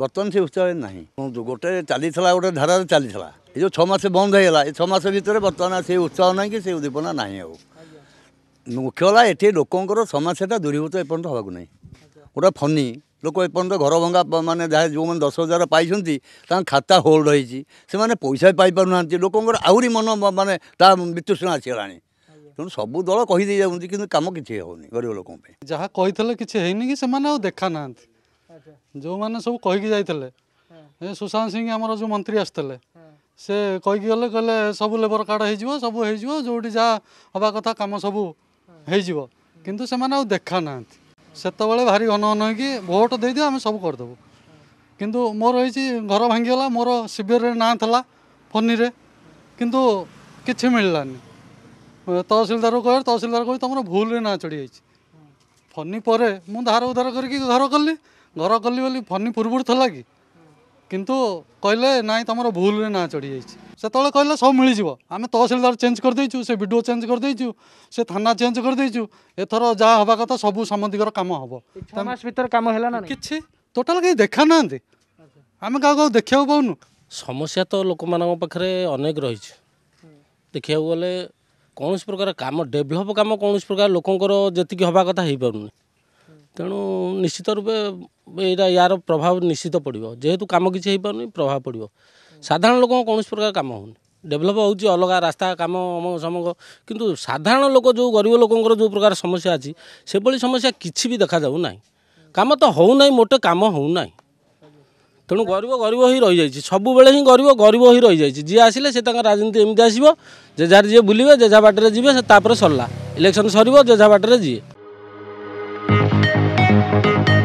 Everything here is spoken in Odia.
ବର୍ତ୍ତମାନ ସେ ଉତ୍ସାହ ନାହିଁ ଗୋଟେ ଚାଲିଥିଲା ଗୋଟେ ଧାରାରେ ଚାଲିଥିଲା ଏ ଯେଉଁ ଛଅ ମାସ ବନ୍ଦ ହେଇଗଲା ଏ ଛଅ ମାସ ଭିତରେ ବର୍ତ୍ତମାନ ସେ ଉତ୍ସାହ ନାହିଁ କି ସେ ଉଦ୍ଦୀପନା ନାହିଁ ଆଉ ମୁଖ୍ୟ ହେଲା ଏଠି ଲୋକଙ୍କର ସମସ୍ୟାଟା ଦୂରୀଭୂତ ଏପର୍ଯ୍ୟନ୍ତ ହେବାକୁ ନାହିଁ ଗୋଟେ ଫନି ଲୋକ ଏପର୍ଯ୍ୟନ୍ତ ଘର ଭଙ୍ଗା ମାନେ ଯାହା ଯେଉଁମାନେ ଦଶ ହଜାର ପାଇଛନ୍ତି ତାଙ୍କ ଖାତା ହୋଲ୍ଡ ହେଇଛି ସେମାନେ ପଇସା ବି ପାଇପାରୁନାହାନ୍ତି ଲୋକଙ୍କର ଆହୁରି ମନ ମାନେ ତା ବିତୃଷ୍ଣା ଆସିଗଲାଣି ତେଣୁ ସବୁ ଦଳ କହିଦେଇ ଯାଉଛନ୍ତି କିନ୍ତୁ କାମ କିଛି ହେଉନି ଗରିବ ଲୋକଙ୍କ ପାଇଁ ଯାହା କହିଥିଲେ କିଛି ହେଇନି କି ସେମାନେ ଆଉ ଦେଖା ନାହାନ୍ତି ଯେଉଁମାନେ ସବୁ କହିକି ଯାଇଥିଲେ ସୁଶାନ୍ତ ସିଂ ଆମର ଯେଉଁ ମନ୍ତ୍ରୀ ଆସିଥିଲେ ସେ କହିକି ଗଲେ କହିଲେ ସବୁ ଲେବର କାର୍ଡ଼ ହେଇଯିବ ସବୁ ହେଇଯିବ ଯେଉଁଠି ଯାହା ହବା କଥା କାମ ସବୁ ହେଇଯିବ କିନ୍ତୁ ସେମାନେ ଆଉ ଦେଖା ନାହାନ୍ତି ସେତେବେଳେ ଭାରି ଘନ ଘନ ହେଇକି ଭୋଟ ଦେଇଦିଅ ଆମେ ସବୁ କରିଦେବୁ କିନ୍ତୁ ମୋର ହେଇଛି ଘର ଭାଙ୍ଗିଗଲା ମୋର ଶିବିରରେ ନାଁ ଥିଲା ଫନିରେ କିନ୍ତୁ କିଛି ମିଳିଲାନି ତହସିଲଦାରକୁ କହିବ ତହସିଲଦାର କହିବି ତୁମର ଭୁଲରେ ନାଁ ଚଢ଼ିଯାଇଛି ଫନି ପରେ ମୁଁ ଧାର ଉଧାର କରିକି ଘର କଲି ଘର କଲି ବୋଲି ଫନି ପୂର୍ବରୁ ଥିଲା କି କିନ୍ତୁ କହିଲେ ନାଇଁ ତମର ଭୁଲରେ ନାଁ ଚଢ଼ିଯାଇଛି ସେତେବେଳେ କହିଲେ ସବୁ ମିଳିଯିବ ଆମେ ତହସିଲଦାର ଚେଞ୍ଜ କରିଦେଇଛୁ ସେ ବିଡ଼ିଓ ଚେଞ୍ଜ କରିଦେଇଛୁ ସେ ଥାନା ଚେଞ୍ଜ କରିଦେଇଛୁ ଏଥର ଯାହା ହେବା କଥା ସବୁ ସମ୍ବନ୍ଧୀକର କାମ ହେବ ମାସ ଭିତରେ କାମ ହେଲା ନା କିଛି ଟୋଟାଲ କେହି ଦେଖାନାହାନ୍ତି ଆମେ କାହାକୁ ଆଉ ଦେଖିବାକୁ ପାଉନୁ ସମସ୍ୟା ତ ଲୋକମାନଙ୍କ ପାଖରେ ଅନେକ ରହିଛି ଦେଖିବାକୁ ଗଲେ କୌଣସି ପ୍ରକାର କାମ ଡେଭଲପ୍ କାମ କୌଣସି ପ୍ରକାର ଲୋକଙ୍କର ଯେତିକି ହେବା କଥା ହେଇପାରୁନି ତେଣୁ ନିଶ୍ଚିତ ରୂପେ ଏଇଟା ୟାର ପ୍ରଭାବ ନିଶ୍ଚିତ ପଡ଼ିବ ଯେହେତୁ କାମ କିଛି ହେଇପାରୁନି ପ୍ରଭାବ ପଡ଼ିବ ସାଧାରଣ ଲୋକଙ୍କ କୌଣସି ପ୍ରକାର କାମ ହେଉନି ଡେଭଲପ୍ ହେଉଛି ଅଲଗା ରାସ୍ତା କାମ ସମଗ କିନ୍ତୁ ସାଧାରଣ ଲୋକ ଯେଉଁ ଗରିବ ଲୋକଙ୍କର ଯେଉଁ ପ୍ରକାର ସମସ୍ୟା ଅଛି ସେଭଳି ସମସ୍ୟା କିଛି ବି ଦେଖାଯାଉ ନାହିଁ କାମ ତ ହେଉନାହିଁ ମୋଟେ କାମ ହେଉନାହିଁ ତେଣୁ ଗରିବ ଗରିବ ହୋଇ ରହିଯାଇଛି ସବୁବେଳେ ହିଁ ଗରିବ ଗରିବ ହୋଇ ରହିଯାଇଛି ଯିଏ ଆସିଲେ ସେ ତାଙ୍କ ରାଜନୀତି ଏମିତି ଆସିବ ଯେଝାରେ ଯିଏ ବୁଲିବେ ଯେଝା ବାଟରେ ଯିବେ ସେ ତାପରେ ସରିଲା ଇଲେକ୍ସନ୍ ସରିବ ଯେଝା ବାଟରେ ଯିଏ Thank you.